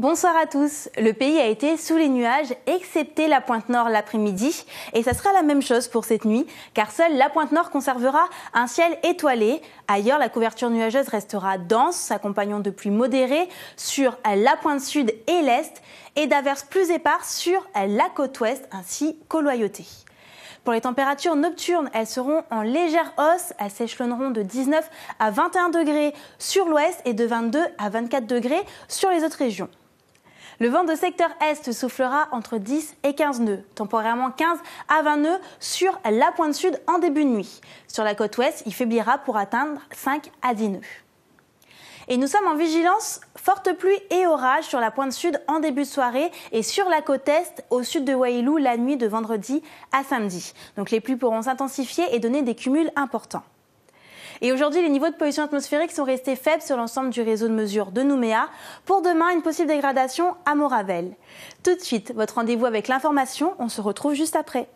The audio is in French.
Bonsoir à tous. Le pays a été sous les nuages, excepté la pointe nord l'après-midi. Et ça sera la même chose pour cette nuit, car seule la pointe nord conservera un ciel étoilé. Ailleurs, la couverture nuageuse restera dense, s'accompagnant de pluies modérées sur la pointe sud et l'est, et d'averses plus éparses sur la côte ouest ainsi qu'au loyauté. Pour les températures nocturnes, elles seront en légère hausse. Elles s'échelonneront de 19 à 21 degrés sur l'ouest et de 22 à 24 degrés sur les autres régions. Le vent de secteur Est soufflera entre 10 et 15 nœuds, temporairement 15 à 20 nœuds sur la pointe sud en début de nuit. Sur la côte ouest, il faiblira pour atteindre 5 à 10 nœuds. Et nous sommes en vigilance forte pluie et orage sur la pointe sud en début de soirée et sur la côte est au sud de Wailou la nuit de vendredi à samedi. Donc les pluies pourront s'intensifier et donner des cumuls importants. Et aujourd'hui, les niveaux de pollution atmosphérique sont restés faibles sur l'ensemble du réseau de mesures de Nouméa. Pour demain, une possible dégradation à Moravel. Tout de suite, votre rendez-vous avec l'information. On se retrouve juste après.